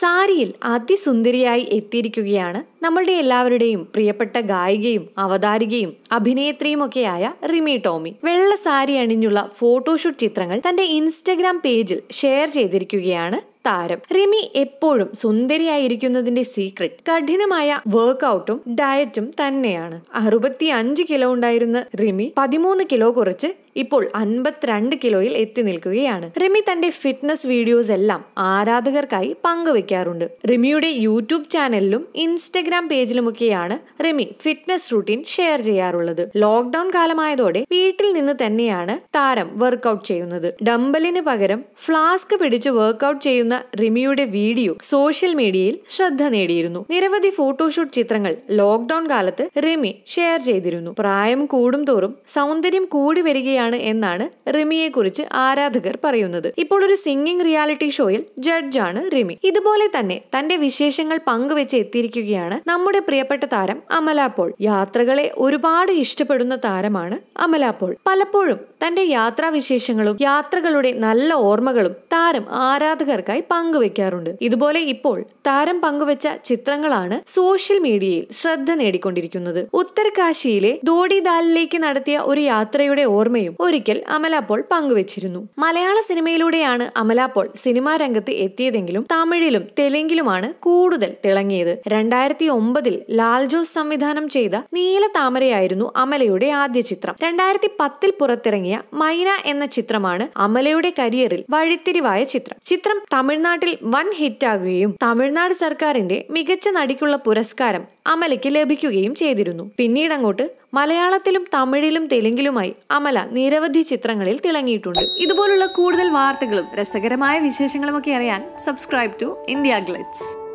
സാരിയിൽ അതിസുന്ദരിയായി എത്തിയിരിക്കുകയാണ് നമ്മളുടെ എല്ലാവരുടെയും പ്രിയപ്പെട്ട ഗായികയും അവതാരികയും അഭിനേത്രിയുമൊക്കെയായ റിമി ടോമി വെള്ള സാരി അണിഞ്ഞുള്ള ഫോട്ടോഷൂട്ട് ചിത്രങ്ങൾ തന്റെ ഇൻസ്റ്റഗ്രാം പേജിൽ ഷെയർ ചെയ്തിരിക്കുകയാണ് താരം റിമി എപ്പോഴും സുന്ദരിയായിരിക്കുന്നതിന്റെ സീക്രട്ട് കഠിനമായ വർക്കൗട്ടും ഡയറ്റും തന്നെയാണ് അറുപത്തി അഞ്ച് കിലോ ഉണ്ടായിരുന്ന റിമി പതിമൂന്ന് കിലോ കുറച്ച് ഇപ്പോൾ അൻപത്തിരണ്ട് കിലോയിൽ എത്തി നിൽക്കുകയാണ് റിമി തന്റെ ഫിറ്റ്നസ് വീഡിയോസ് എല്ലാം ആരാധകർക്കായി പങ്കുവെക്കാറുണ്ട് റിമിയുടെ യൂട്യൂബ് ചാനലിലും ഇൻസ്റ്റഗ്രാം പേജിലുമൊക്കെയാണ് റിമി ഫിറ്റ്നസ് റൂട്ടീൻ ഷെയർ ചെയ്യാറുള്ളത് ചെയ്യാറുള്ളത് ലോക്ക്ഡൌൺ കാലമായതോടെ വീട്ടിൽ നിന്ന് തന്നെയാണ് താരം വർക്ക്ഔട്ട് ചെയ്യുന്നത് ഡംബലിന് പകരം ഫ്ലാസ്ക് പിടിച്ച് വർക്ക്ഔട്ട് ചെയ്യുന്ന റിമിയുടെ വീഡിയോ സോഷ്യൽ മീഡിയയിൽ ശ്രദ്ധ നേടിയിരുന്നു നിരവധി ഫോട്ടോഷൂട്ട് ചിത്രങ്ങൾ ലോക്ക്ഡൌൺ കാലത്ത് റിമി ഷെയർ ചെയ്തിരുന്നു പ്രായം കൂടും തോറും സൗന്ദര്യം കൂടി വരികയാണ് എന്നാണ് റിമിയെ കുറിച്ച് ആരാധകർ പറയുന്നത് ഇപ്പോൾ ഒരു സിംഗിംഗ് റിയാലിറ്റി ഷോയിൽ ജഡ്ജാണ് റിമി ഇതുപോലെ തന്നെ തന്റെ വിശേഷങ്ങൾ പങ്കുവെച്ച് എത്തിയിരിക്കുകയാണ് നമ്മുടെ പ്രിയപ്പെട്ട താരം അമല പോൾ യാത്രകളെ ഒരുപാട് ഒരുപാട് ഇഷ്ടപ്പെടുന്ന താരമാണ് അമല പലപ്പോഴും തന്റെ യാത്രാവിശേഷങ്ങളും യാത്രകളുടെ നല്ല ഓർമ്മകളും താരം ആരാധകർക്കായി പങ്കുവെക്കാറുണ്ട് ഇതുപോലെ ഇപ്പോൾ താരം പങ്കുവെച്ച ചിത്രങ്ങളാണ് സോഷ്യൽ മീഡിയയിൽ ശ്രദ്ധ നേടിക്കൊണ്ടിരിക്കുന്നത് ഉത്തർകാശിയിലെ ദോഡിദാലിലേക്ക് നടത്തിയ ഒരു യാത്രയുടെ ഓർമ്മയും ഒരിക്കൽ അമല പങ്കുവച്ചിരുന്നു മലയാള സിനിമയിലൂടെയാണ് അമല സിനിമാ രംഗത്ത് എത്തിയതെങ്കിലും തമിഴിലും തെലുങ്കിലുമാണ് കൂടുതൽ തിളങ്ങിയത് രണ്ടായിരത്തി ഒമ്പതിൽ ലാൽ ജോസ് സംവിധാനം ചെയ്ത നീല താമരയായിരുന്നു ആയിരുന്നു അമലയുടെ ആദ്യ ചിത്രം രണ്ടായിരത്തി പത്തിൽ പുറത്തിറങ്ങിയ മൈന എന്ന ചിത്രമാണ് അമലയുടെ കരിയറിൽ വഴിത്തിരിവായ ചിത്രം ചിത്രം തമിഴ്നാട്ടിൽ വൻ ഹിറ്റാകുകയും തമിഴ്നാട് സർക്കാരിന്റെ മികച്ച നടിക്കുള്ള പുരസ്കാരം അമലയ്ക്ക് ലഭിക്കുകയും ചെയ്തിരുന്നു പിന്നീട് അങ്ങോട്ട് മലയാളത്തിലും തമിഴിലും തെലുങ്കിലുമായി അമല നിരവധി ചിത്രങ്ങളിൽ തിളങ്ങിയിട്ടുണ്ട് ഇതുപോലുള്ള കൂടുതൽ വാർത്തകളും രസകരമായ വിശേഷങ്ങളും ഒക്കെ അറിയാൻ സബ്സ്ക്രൈബ് ടു ഇന്ത്യ ഗ്ലിറ്റ്സ്